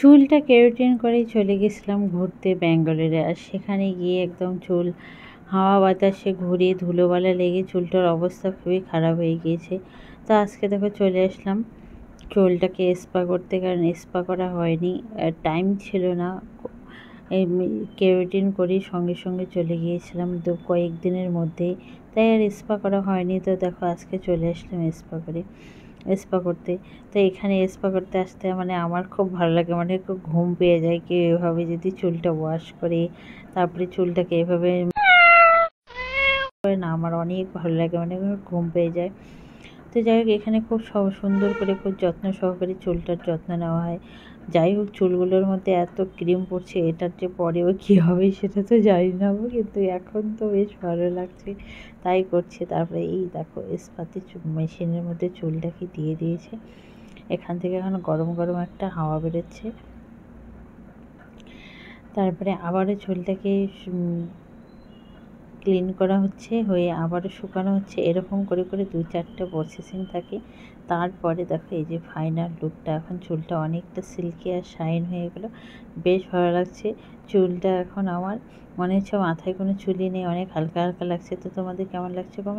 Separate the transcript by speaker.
Speaker 1: চুলটা কেরোটিন করেই চলে গেছিলাম ঘুরতে ব্যাঙ্গালোরে আর সেখানে গিয়ে একদম চুল হাওয়া বাতাসে ঘুরে ধুলোবালা লেগে চুলটার অবস্থা খুবই খারাপ হয়ে গিয়েছে তো আজকে দেখো চলে আসলাম চুলটাকে স্পা করতে কারণ স্পা করা হয়নি টাইম ছিল না কেরোটিন করেই সঙ্গে সঙ্গে চলে গিয়েছিলাম তো দিনের মধ্যেই তাই আর স্পা করা হয়নি তো দেখো আজকে চলে আসলাম স্পা করে স্পা করতে তো এখানে স্পা করতে আসতে মানে আমার খুব ভালো লাগে মানে খুব ঘুম পেয়ে যায় কেউ এভাবে যদি চুলটা ওয়াশ করে তারপরে চুলটাকে এভাবে না আমার অনেক ভালো লাগে মানে ঘুম পেয়ে যায় তো যাই হোক এখানে খুব সুন্দর করে খুব যত্ন সহকারে চুলটার যত্ন নেওয়া হয় যাই হোক চুলগুলোর মধ্যে এত ক্রিম পড়ছে এটার যে পরেও কী হবে সেটা তো জানি না কিন্তু এখন তো বেশ ভালো লাগছে তাই করছে তারপরে এই দেখো ইস্পাতি মেশিনের মধ্যে চুলটাকে দিয়ে দিয়েছে এখান থেকে এখন গরম গরম একটা হাওয়া বেরোচ্ছে তারপরে আবারও চুলটাকে ক্লিন করা হচ্ছে হয়ে আবারও শুকানো হচ্ছে এরকম করে করে দু চারটে প্রসেসিং থাকে তারপরে দেখো এই যে ফাইনাল লুকটা এখন চুলটা অনেকটা সিল্কি আর শাইন হয়ে গেলো বেশ ভালো লাগছে চুলটা এখন আমার মনে হচ্ছে মাথায় কোনো চুলই নেই অনেক হালকা হালকা লাগছে তো তোমাদের কেমন লাগছে কমেন্ট